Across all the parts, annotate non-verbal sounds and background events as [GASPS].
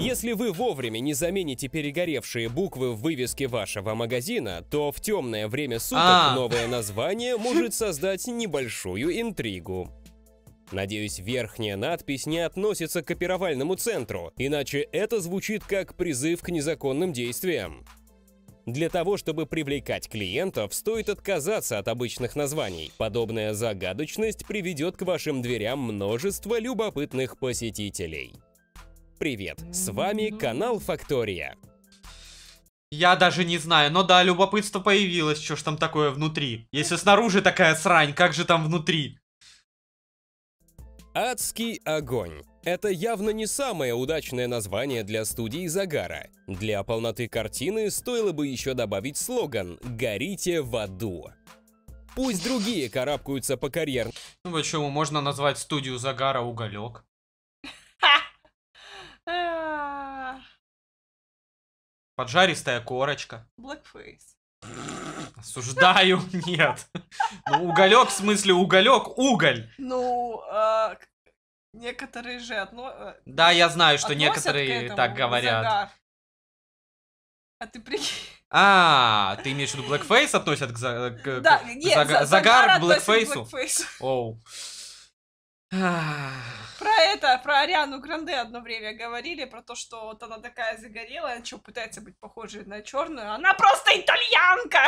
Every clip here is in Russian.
Если вы вовремя не замените перегоревшие буквы в вывеске вашего магазина, то в темное время суток а. новое название может создать небольшую интригу. Надеюсь, верхняя надпись не относится к копировальному центру, иначе это звучит как призыв к незаконным действиям. Для того, чтобы привлекать клиентов, стоит отказаться от обычных названий. Подобная загадочность приведет к вашим дверям множество любопытных посетителей привет! С вами канал Фактория. Я даже не знаю, но да, любопытство появилось, что ж там такое внутри. Если снаружи такая срань, как же там внутри? Адский огонь. Это явно не самое удачное название для студии Загара. Для полноты картины стоило бы еще добавить слоган «Горите в аду». Пусть другие карабкаются по карьер. Ну почему, можно назвать студию Загара «Уголек». Поджаристая корочка. Blackface. Осуждаю, [LAUGHS] нет. Ну, уголек, в смысле, уголек, уголь. Ну, э, некоторые же отно... Э, да, я знаю, что некоторые так говорят. А ты прикинь? А, ты имеешь в виду blackface относят к, за- к- э, к- Да, к нет, зага- загар к относит к blackface'у? blackface'у. Оу это, про Ариану Гранде одно время говорили, про то, что вот она такая загорелая, что пытается быть похожей на черную. Она просто итальянка!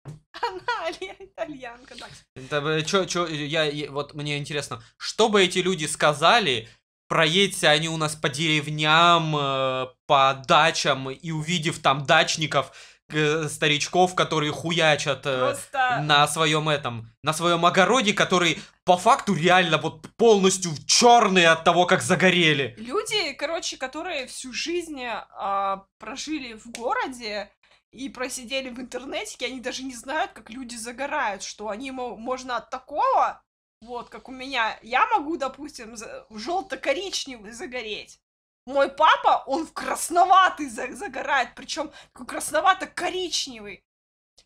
[LAUGHS] Она итальянка, так. Да, э, я, я, вот мне интересно, что бы эти люди сказали, проедься они у нас по деревням, э, по дачам, и увидев там дачников, Э, старичков, которые хуячат э, Просто... на своем этом, на своем огороде, который по факту реально вот полностью черные от того, как загорели. Люди, короче, которые всю жизнь а, прожили в городе и просидели в интернете, они даже не знают, как люди загорают, что они можно от такого, вот как у меня, я могу, допустим, желто-коричневый загореть мой папа, он в красноватый загорает, причем такой красновато-коричневый.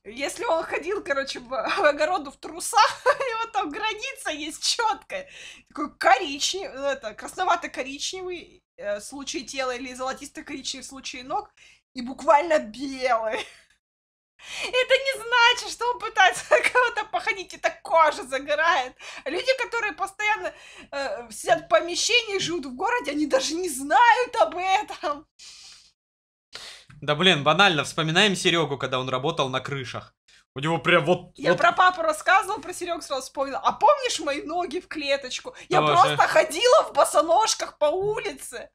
Если он ходил, короче, в, в огороду в трусах, [LAUGHS] у него там граница есть четкая. Такой коричневый, ну, это, красновато-коричневый э, в случае тела или золотисто-коричневый в случае ног. И буквально белый. Это не значит, что он пытается [LAUGHS] кого-то походить, это кожа загорает. Люди, которые постоянно э, сидят в помещении, живут в городе, они даже не знают об этом. Да блин, банально, вспоминаем Серегу, когда он работал на крышах. У него прям вот... Я вот... про папу рассказывал, про Серегу сразу вспомнил. А помнишь мои ноги в клеточку? Я Тоже. просто ходила в босоножках по улице.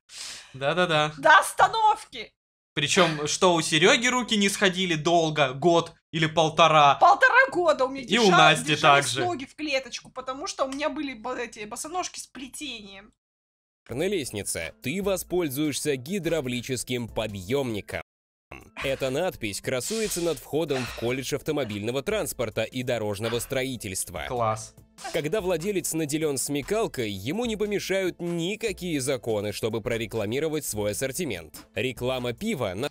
Да-да-да. До остановки. Причем, что у Сереги руки не сходили долго, год или полтора. Полтора года у меня И у Насти также. ноги в клеточку, потому что у меня были эти босоножки с плетением. На лестнице ты воспользуешься гидравлическим подъемником. Эта надпись красуется над входом в колледж автомобильного транспорта и дорожного строительства. Класс. Когда владелец наделен смекалкой, ему не помешают никакие законы, чтобы прорекламировать свой ассортимент. Реклама пива на...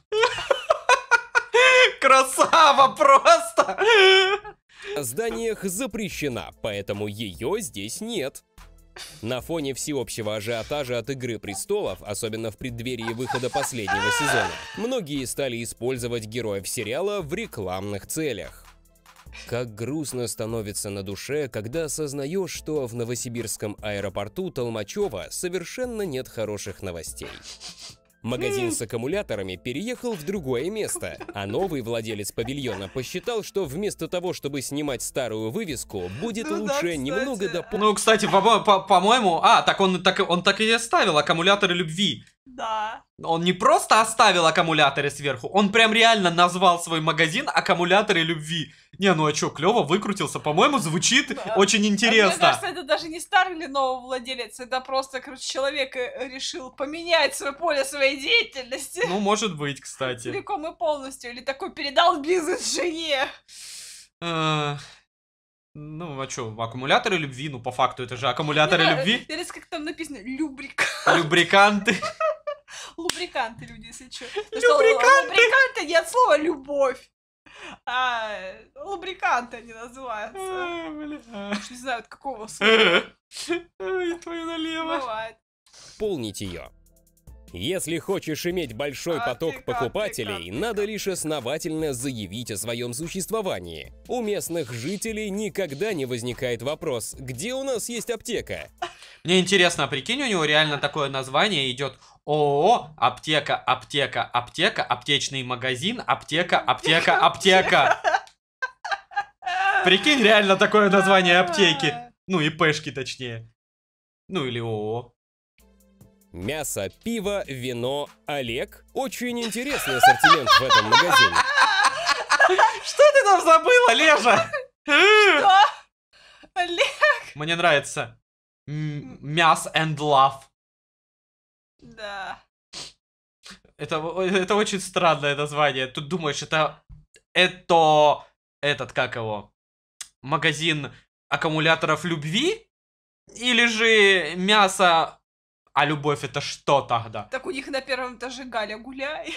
Красава просто! В зданиях запрещена, поэтому ее здесь нет. На фоне всеобщего ажиотажа от «Игры престолов», особенно в преддверии выхода последнего сезона, многие стали использовать героев сериала в рекламных целях. Как грустно становится на душе, когда осознаешь, что в новосибирском аэропорту Толмачева совершенно нет хороших новостей. Магазин с аккумуляторами переехал в другое место, а новый владелец павильона посчитал, что вместо того, чтобы снимать старую вывеску, будет ну, лучше да, немного дополнить... Ну, кстати, по-моему... По по а, так он, так он так и оставил, аккумуляторы любви. Да. Он не просто оставил аккумуляторы сверху, он прям реально назвал свой магазин «Аккумуляторы любви». Не, ну а чё, клево выкрутился, по-моему, звучит да. очень интересно. А мне кажется, это даже не старый или новый владелец, это просто, короче, человек э, решил поменять свое поле своей деятельности. Ну, может быть, кстати. Целиком и полностью, или такой передал бизнес жене. Э, ну, а что, аккумуляторы любви, ну, по факту, это же аккумуляторы да, любви. Интересно, как там написано, любриканты. Любриканты. Лубриканты, люди, если что. Лубриканты! Лубриканты от слова «любовь». А, лубриканты они называются. А, не знаю, от какого слова. твою налево. Бывает. Полнить ее. Если хочешь иметь большой поток покупателей, надо лишь основательно заявить о своем существовании. У местных жителей никогда не возникает вопрос, где у нас есть аптека. Мне интересно, а прикинь, у него реально такое название идет ООО «Аптека, аптека, аптека, аптечный магазин, аптека, аптека, аптека». Прикинь, реально такое название аптеки. Ну, и пешки точнее. Ну, или ООО. Мясо, пиво, вино, Олег. Очень интересный ассортимент в этом магазине. Что ты там забыла, Лежа? Что? Олег? Мне нравится. мясо and love. Да. Это, это очень странное название. Тут думаешь, это... Это... Этот, как его? Магазин аккумуляторов любви? Или же мясо... А любовь это что тогда? Так у них на первом этаже Галя гуляй.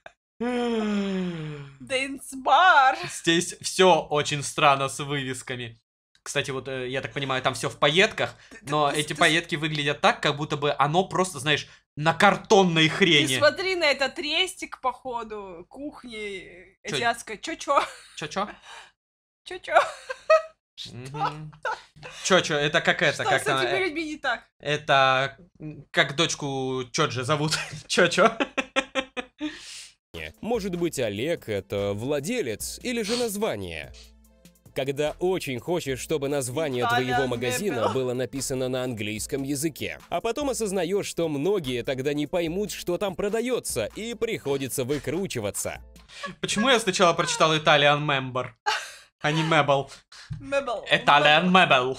[GASPS] Дэнс-бар. Здесь все очень странно с вывесками. Кстати, вот э, я так понимаю, там все в пайетках, но ты, эти ты... пайетки выглядят так, как будто бы оно просто, знаешь, на картонной хрени. Ты смотри на этот рестик, походу, кухни э, Чё? азиатской. Чё-чё? Чё-чё? [LAUGHS] Чё-чё? [LAUGHS] Чё-чё, это как это? Что как с этими э, людьми не так? Это как дочку Чоджи зовут. [LAUGHS] Чё-чё? Может быть, Олег — это владелец или же название когда очень хочешь, чтобы название твоего магазина было написано на английском языке. А потом осознаешь, что многие тогда не поймут, что там продается, и приходится выкручиваться. Почему я сначала прочитал Italian Member, а не Mebel? Mebel. Italian Mebel.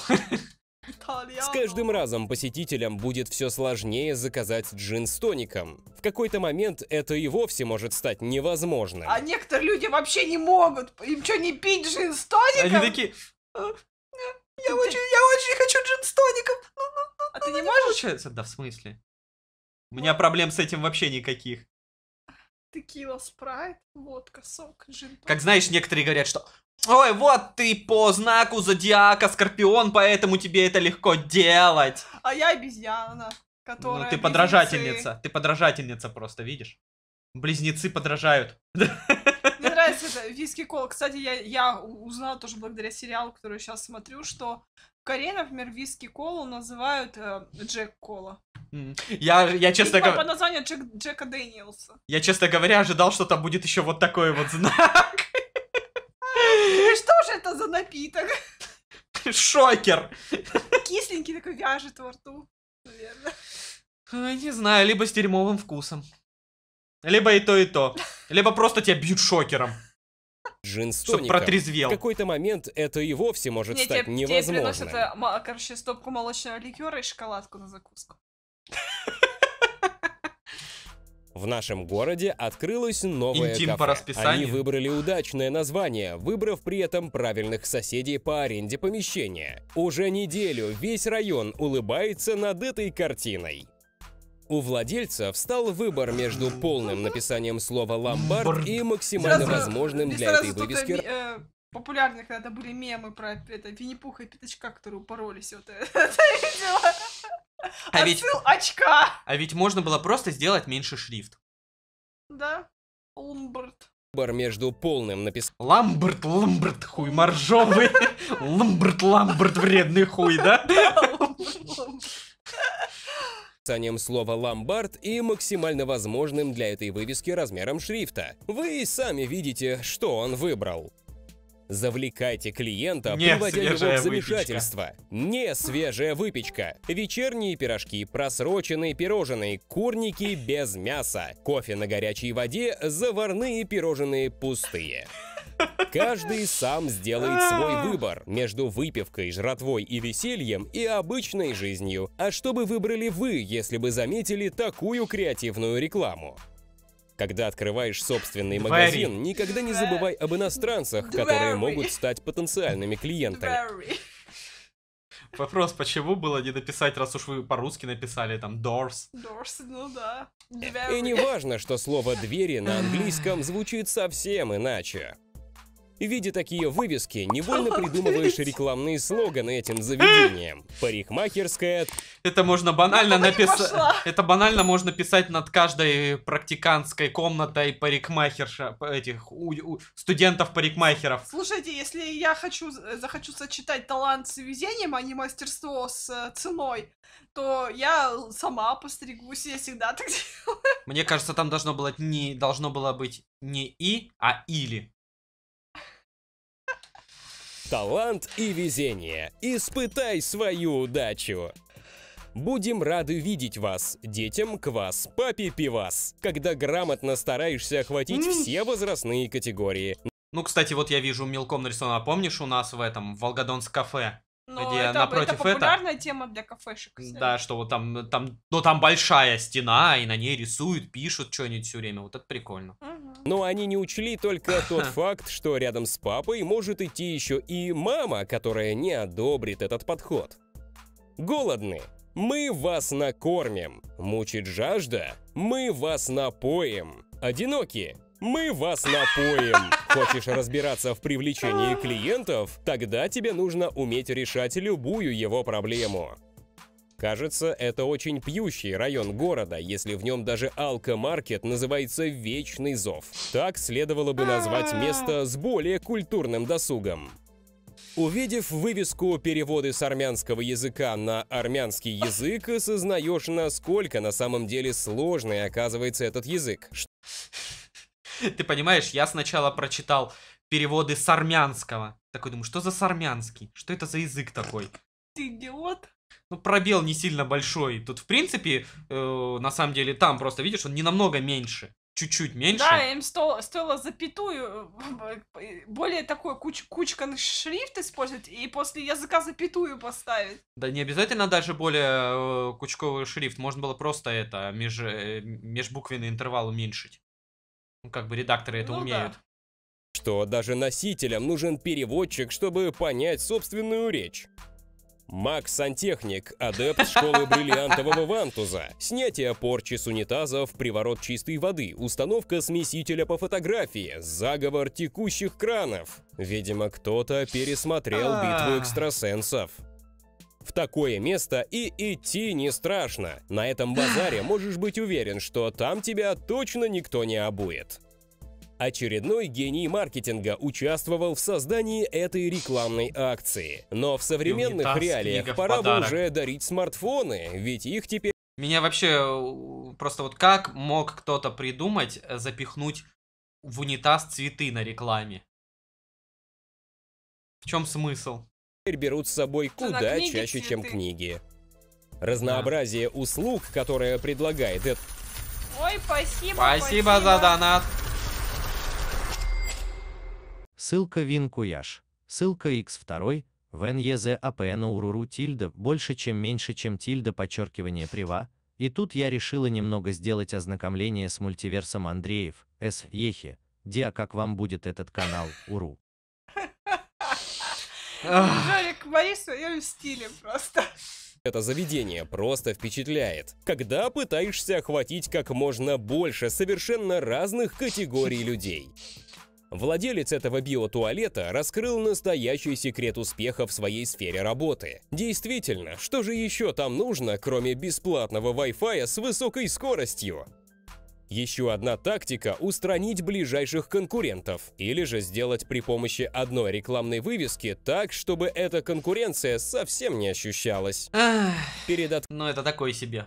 С каждым разом посетителям будет все сложнее заказать джин с тоником. В какой-то момент это и вовсе может стать невозможным. А некоторые люди вообще не могут. Им что, не пить джин с тоником? Они такие... Э, я очень, я очень хочу джин с тоником. Ну, ну, ну, а ты не можешь? Получается, да в смысле? У меня проблем с этим вообще никаких. Текила, спрайт, водка, сок, джин. Как знаешь, некоторые говорят, что Ой, вот ты по знаку зодиака скорпион, поэтому тебе это легко делать. А я обезьяна, которая... Ну, ты подражательница, близнецы. ты подражательница просто, видишь? Близнецы подражают. Мне нравится это, виски кола. Кстати, я, я узнала тоже благодаря сериалу, который сейчас смотрю, что в Корее, например, виски колу называют э, Джек Кола. Я, я честно говоря... по названию Джек, Джека Дэниелса. Я, честно говоря, ожидал, что там будет еще вот такой вот знак же это за напиток? Шокер! Кисленький такой вяжет во рту, наверное. Не знаю, либо с дерьмовым вкусом. Либо и то, и то. Либо просто тебя бьют шокером. Джин протрезвел. В какой-то момент это и вовсе может Нет, стать тебе, невозможно. Тебе приносят, э, короче, стопку молочного ликера и шоколадку на закуску. [LAUGHS] В нашем городе открылось новое Интим кафе. по расписанию. Они выбрали удачное название, выбрав при этом правильных соседей по аренде помещения. Уже неделю весь район улыбается над этой картиной. У владельца встал выбор между полным написанием слова «ломбард» и максимально сразу, возможным для этой вывески... Э, популярных когда были мемы про это Винни-Пуха и Пятачка, которые упоролись. Вот э, [LAUGHS] это видела. А, а ведь... Ну, очка! А ведь можно было просто сделать меньше шрифт. Да. Ламберт. Бар между полным написанием... Ламберт, Ламберт, хуй моржовый. Ламберт, Ламберт, вредный хуй, да? Санем слова «ломбард» и максимально возможным для этой вывески размером шрифта. Вы и сами видите, что он выбрал. Завлекайте клиента, не приводя его в замешательство. Выпечка. Не свежая выпечка. Вечерние пирожки, просроченные пирожные, курники без мяса, кофе на горячей воде, заварные пирожные пустые. Каждый сам сделает свой а. выбор между выпивкой, жратвой и весельем и обычной жизнью. А что бы выбрали вы, если бы заметили такую креативную рекламу? Когда открываешь собственный Двери. магазин, никогда не забывай об иностранцах, Двери. которые могут стать потенциальными клиентами. Двери. Вопрос, почему было не написать, раз уж вы по-русски написали там doors? Doors, ну да. Двери. Э, и не важно, что слово «двери» на английском звучит совсем иначе. Видя такие вывески, невольно придумываешь рекламные слоганы этим заведением. Парикмахерская... Это можно банально написать... Это банально можно писать над каждой практиканской комнатой парикмахерша... Этих... студентов-парикмахеров. Слушайте, если я хочу, э, захочу сочетать талант с везением, а не мастерство с э, ценой, то я сама постригусь, я всегда так [LAUGHS] делаю. Мне кажется, там должно было не должно было быть не и, а или талант и везение. Испытай свою удачу! Будем рады видеть вас, детям квас, папе пивас, когда грамотно стараешься охватить все возрастные категории. Ну, кстати, вот я вижу мелком нарисовано, а помнишь, у нас в этом, Волгодонск кафе но где это, напротив это популярная это, тема для кафешек. Кстати. Да, что вот там, там, ну там большая стена, и на ней рисуют, пишут что-нибудь все время. Вот это прикольно. Угу. Но они не учли только [LAUGHS] тот факт, что рядом с папой может идти еще и мама, которая не одобрит этот подход. Голодны. Мы вас накормим. Мучит жажда. Мы вас напоим. одиноки мы вас напоим. Хочешь разбираться в привлечении клиентов? Тогда тебе нужно уметь решать любую его проблему. Кажется, это очень пьющий район города, если в нем даже алкомаркет называется «Вечный зов». Так следовало бы назвать а. место с более культурным досугом. Увидев вывеску «Переводы с армянского языка на армянский язык», осознаешь, насколько на самом деле сложный оказывается этот язык. [LAUGHS] Ты понимаешь, я сначала прочитал переводы с армянского. Такой думаю, что за сармянский? Что это за язык такой? Ты идиот. Ну, пробел не сильно большой. Тут, в принципе, э, на самом деле, там просто, видишь, он не намного меньше. Чуть-чуть меньше. Да, им стоило, стоило запятую, э, э, более такой куч, кучканный шрифт использовать и после языка запятую поставить. Да не обязательно даже более э, кучковый шрифт. Можно было просто это, меж, э, межбуквенный интервал уменьшить. Ну, как бы редакторы это ну, умеют. Да. Что даже носителям нужен переводчик, чтобы понять собственную речь. Макс сантехник адепт школы [LAUGHS] бриллиантового вантуза. Снятие порчи с унитазов, приворот чистой воды, установка смесителя по фотографии, заговор текущих кранов. Видимо, кто-то пересмотрел битву а. экстрасенсов. В такое место и идти не страшно. На этом базаре [GASPS] можешь быть уверен, что там тебя точно никто не обует. Очередной гений маркетинга участвовал в создании этой рекламной акции. Но в современных унитаз, реалиях пора бы уже дарить смартфоны, ведь их теперь... Меня вообще э, просто вот как мог кто-то придумать э, запихнуть в унитаз цветы на рекламе? В чем смысл? берут с собой куда чаще, чем книги. Разнообразие а. услуг, которое предлагает этот... Ой, спасибо, спасибо, спасибо за донат. Ссылка Вин Куяш. Ссылка x2. В НЕЗ АПН Уруру тильда больше чем меньше чем тильда подчеркивание прива. И тут я решила немного сделать ознакомление с мультиверсом Андреев, С. Ехи. Диа, как вам будет этот канал, Уру. Жорик Мари в своем стиле просто. Это заведение просто впечатляет, когда пытаешься охватить как можно больше совершенно разных категорий людей. Владелец этого биотуалета раскрыл настоящий секрет успеха в своей сфере работы. Действительно, что же еще там нужно, кроме бесплатного Wi-Fi с высокой скоростью? Еще одна тактика – устранить ближайших конкурентов, или же сделать при помощи одной рекламной вывески так, чтобы эта конкуренция совсем не ощущалась. Ах, Перед от... Ну это такой себе.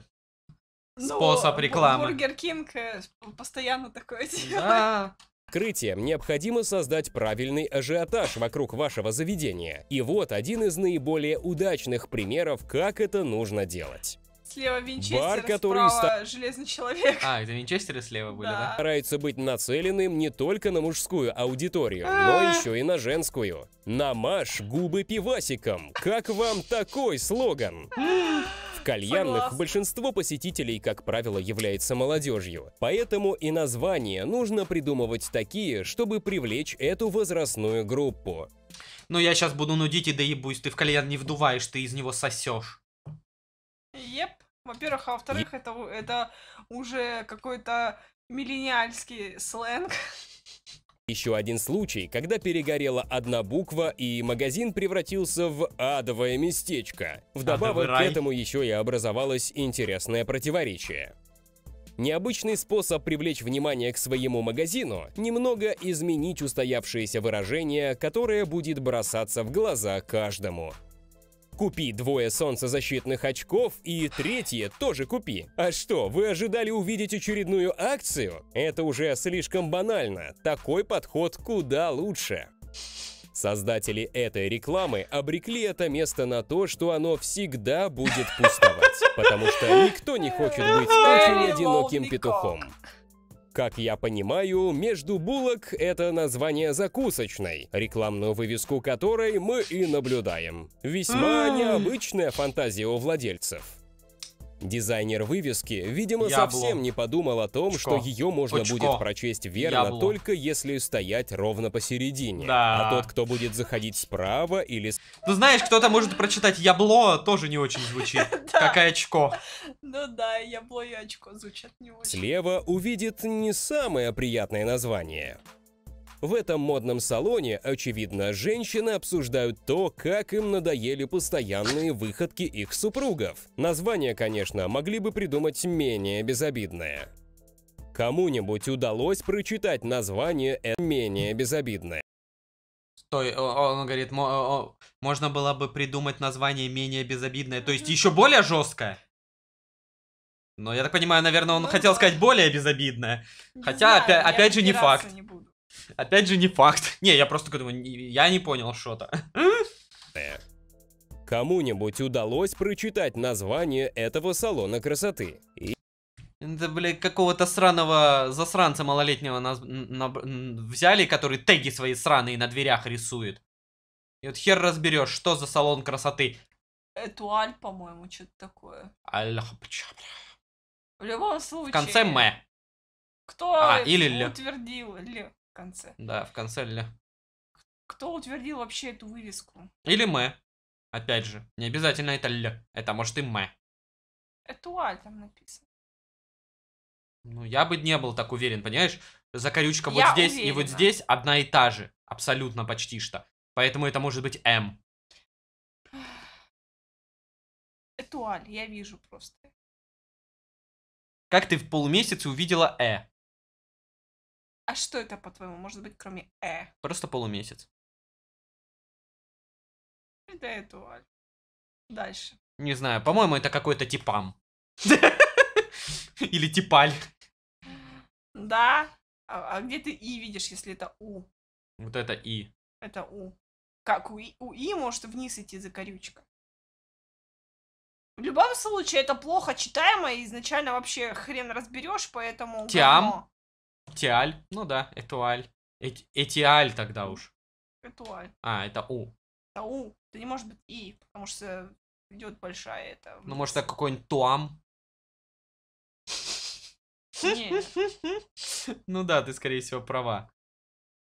Ну, способ Но рекламы. Бургер Кинг э, постоянно такое делает. Да открытием необходимо создать правильный ажиотаж вокруг вашего заведения. И вот один из наиболее удачных примеров, как это нужно делать. Слева Винчестер, Бар, который справа ста... Железный Человек. А, это Винчестеры слева были, да? да? Старается быть нацеленным не только на мужскую аудиторию, а. но еще и на женскую. Намажь губы пивасиком. Как вам такой слоган? кальянных Согласна. большинство посетителей, как правило, является молодежью. Поэтому и названия нужно придумывать такие, чтобы привлечь эту возрастную группу. Ну я сейчас буду нудить и доебусь, ты в кальян не вдуваешь, ты из него сосешь. Еп. Во-первых, а во-вторых, это, это уже какой-то миллениальский сленг. Еще один случай, когда перегорела одна буква и магазин превратился в адовое местечко. Вдобавок к этому еще и образовалось интересное противоречие. Необычный способ привлечь внимание к своему магазину – немного изменить устоявшееся выражение, которое будет бросаться в глаза каждому. Купи двое солнцезащитных очков и третье тоже купи. А что, вы ожидали увидеть очередную акцию? Это уже слишком банально. Такой подход куда лучше. Создатели этой рекламы обрекли это место на то, что оно всегда будет пустовать, потому что никто не хочет быть очень одиноким петухом. Как я понимаю, между булок это название закусочной, рекламную вывеску которой мы и наблюдаем. Весьма необычная фантазия у владельцев. Дизайнер вывески, видимо, Яблон. совсем не подумал о том, Пучко. что ее можно Пучко. будет прочесть верно Ябло. только если стоять ровно посередине. Да. А тот, кто будет заходить справа или... Ну знаешь, кто-то может прочитать «ябло», тоже не очень звучит, [LAUGHS] Какая и «очко». Ну да, «ябло» и «очко» звучат не очень. Слева увидит не самое приятное название. В этом модном салоне, очевидно, женщины обсуждают то, как им надоели постоянные выходки их супругов. Название, конечно, могли бы придумать менее безобидное. Кому-нибудь удалось прочитать название менее безобидное? Стой, он говорит, можно было бы придумать название менее безобидное, то есть еще более жесткое? Но я так понимаю, наверное, он ну, хотел да. сказать более безобидное. Не Хотя, знаю, опять, опять же, не факт. Не буду. Опять же, не факт. [LAUGHS] Не, я просто думаю, я не понял что-то. Э, кому-нибудь удалось прочитать название этого салона красоты? И... Это, блядь, какого-то сраного засранца малолетнего на... На... взяли, который теги свои сраные на дверях рисует. И вот хер разберешь, что за салон красоты. Этуаль, по-моему, что-то такое. В любом случае. В конце мэ. Кто а, или утвердил ли? конце. Да, в конце «ля». Кто утвердил вообще эту вывеску? Или «мэ». Опять же, не обязательно это «ля», это может и это Этуаль там написано. Ну, я бы не был так уверен, понимаешь? Закорючка я вот здесь уверена. и вот здесь одна и та же. Абсолютно почти что. Поэтому это может быть М. Эм. [SIGHS] Этуаль, я вижу просто. Как ты в полумесяце увидела Э? А что это, по-твоему, может быть, кроме «э»? Просто полумесяц. Да, это Дальше. Не знаю, по-моему, это какой-то типам. [LAUGHS] Или типаль. Да. А, а, где ты «и» видишь, если это «у»? Вот это «и». Это «у». Как у «и», может вниз идти за корючка? В любом случае, это плохо читаемо, и изначально вообще хрен разберешь, поэтому... Тиам? Говно. Тиаль. Ну да, Этуаль. эти Этиаль тогда уж. Этуаль. А, это У. Это У. Это не может быть И, потому что идет большая это. Ну, может, это какой-нибудь Туам? [LAUGHS] Ну да, ты, скорее всего, права.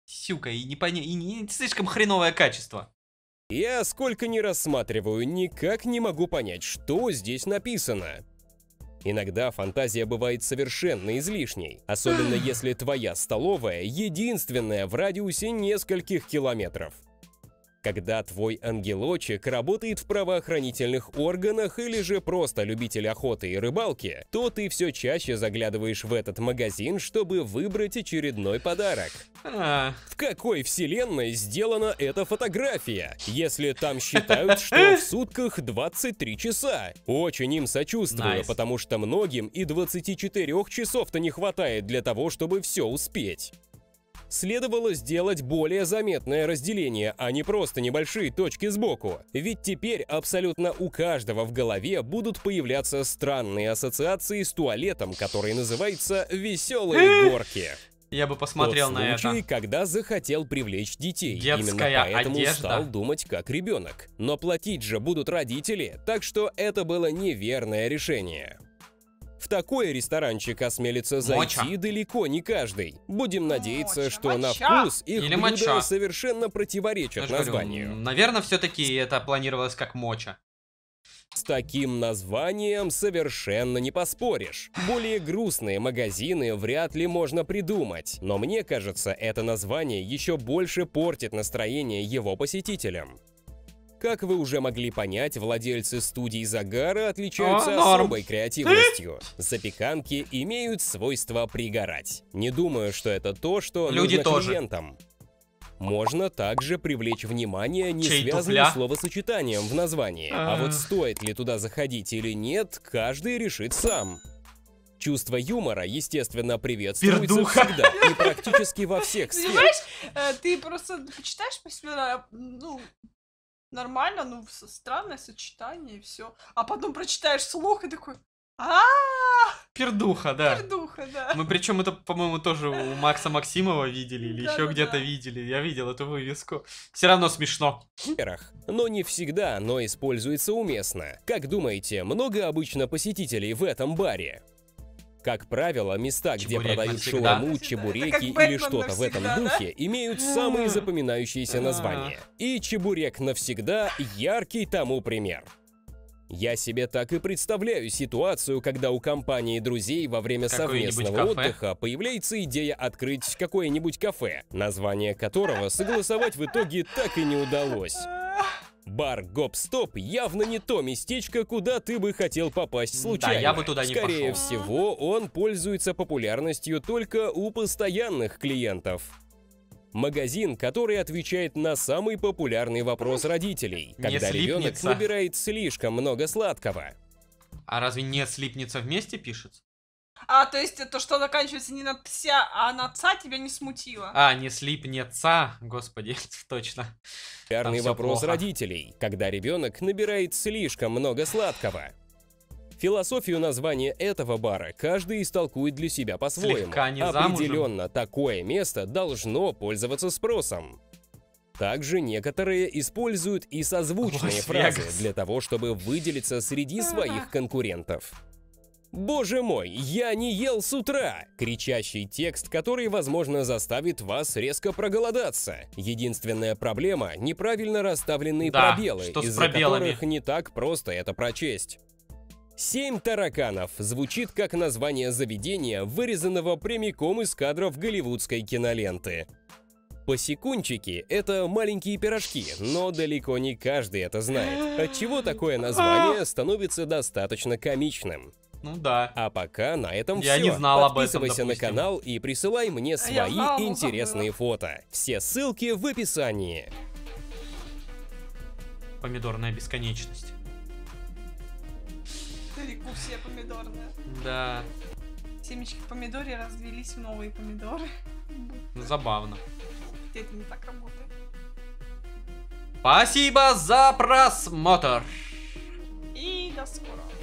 Сюка, и не, поня... и слишком хреновое качество. Я сколько не рассматриваю, никак не могу понять, что здесь написано. Иногда фантазия бывает совершенно излишней, особенно если твоя столовая единственная в радиусе нескольких километров. Когда твой ангелочек работает в правоохранительных органах или же просто любитель охоты и рыбалки, то ты все чаще заглядываешь в этот магазин, чтобы выбрать очередной подарок. А... В какой вселенной сделана эта фотография, если там считают, что в сутках 23 часа? Очень им сочувствую, nice. потому что многим и 24 часов-то не хватает для того, чтобы все успеть следовало сделать более заметное разделение, а не просто небольшие точки сбоку. Ведь теперь абсолютно у каждого в голове будут появляться странные ассоциации с туалетом, который называется «Веселые э! горки». Я бы посмотрел Тот на случай, это. когда захотел привлечь детей. Детская Именно поэтому одежда. стал думать как ребенок. Но платить же будут родители, так что это было неверное решение такой ресторанчик осмелится зайти моча. далеко не каждый. Будем надеяться, моча. что моча. на вкус их Или блюда моча. совершенно противоречат названию. Говорю, наверное, все-таки это планировалось как моча. С таким названием совершенно не поспоришь. Более грустные магазины вряд ли можно придумать, но мне кажется, это название еще больше портит настроение его посетителям. Как вы уже могли понять, владельцы студии загара отличаются а, особой креативностью. Запеканки имеют свойство пригорать. Не думаю, что это то, что Люди нужно тоже. клиентам. Можно также привлечь внимание не Чей связанным тупля? словосочетанием в названии. А, а вот э. стоит ли туда заходить или нет, каждый решит сам. Чувство юмора, естественно, приветствуется Пердуха. всегда и практически во всех сферах. Понимаешь, э, ты просто почитаешь по себе, ну, Нормально, ну странное сочетание и все. А потом прочитаешь слух и такой. А! Пердуха, да. Пердуха, да. Мы причем это, по-моему, тоже у Макса Максимова видели или еще где-то видели. Я видел эту вывеску. Все равно смешно. Но не всегда, но используется уместно. Как думаете, много обычно посетителей в этом баре? Как правило, места, Чебурек где продают навсегда. шаурму, чебуреки или что-то в этом духе, имеют самые запоминающиеся а. названия. И чебурек навсегда яркий тому пример. Я себе так и представляю ситуацию, когда у компании друзей во время совместного отдыха появляется идея открыть какое-нибудь кафе, название которого согласовать в итоге так и не удалось. Бар Гоп-Стоп явно не то местечко, куда ты бы хотел попасть случайно. Да, я бы туда не Скорее пошел. всего, он пользуется популярностью только у постоянных клиентов. Магазин, который отвечает на самый популярный вопрос родителей, когда ребенок набирает слишком много сладкого. А разве не слипнется вместе пишется? А, то есть то, что заканчивается не на пся, а на ца тебя не смутило? А, не слип, не ца, господи, [LAUGHS] точно. Популярный вопрос плохо. родителей, когда ребенок набирает слишком много сладкого. Философию названия этого бара каждый истолкует для себя по-своему. Определенно, замужем. такое место должно пользоваться спросом. Также некоторые используют и созвучные Лас фразы для того, чтобы выделиться среди своих конкурентов. «Боже мой, я не ел с утра!» – кричащий текст, который, возможно, заставит вас резко проголодаться. Единственная проблема – неправильно расставленные да, пробелы, из-за которых не так просто это прочесть. «Семь тараканов» звучит как название заведения, вырезанного прямиком из кадров голливудской киноленты. Посекунчики – это маленькие пирожки, но далеко не каждый это знает, отчего такое название а. становится достаточно комичным. Ну да. А пока на этом Я все. не знал об этом, Подписывайся на канал и присылай мне а свои знал, интересные фото. Все ссылки в описании. Помидорная бесконечность. Далеко все помидорные. Да. Семечки помидоре развелись в новые помидоры. Ну, забавно. Это не так работает. Спасибо за просмотр. И до скорого.